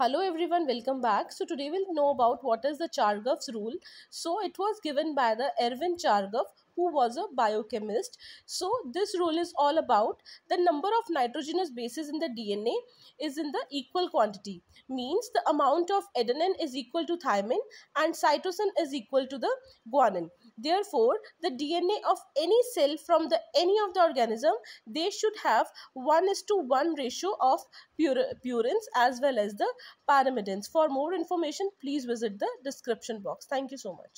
hello everyone welcome back so today we'll know about what is the chargaff's rule so it was given by the erwin chargaff who was a biochemist. So this rule is all about the number of nitrogenous bases in the DNA is in the equal quantity. Means the amount of adenine is equal to thymine and cytosine is equal to the guanine. Therefore, the DNA of any cell from the any of the organism, they should have 1 is to 1 ratio of purines as well as the pyrimidines. For more information, please visit the description box. Thank you so much.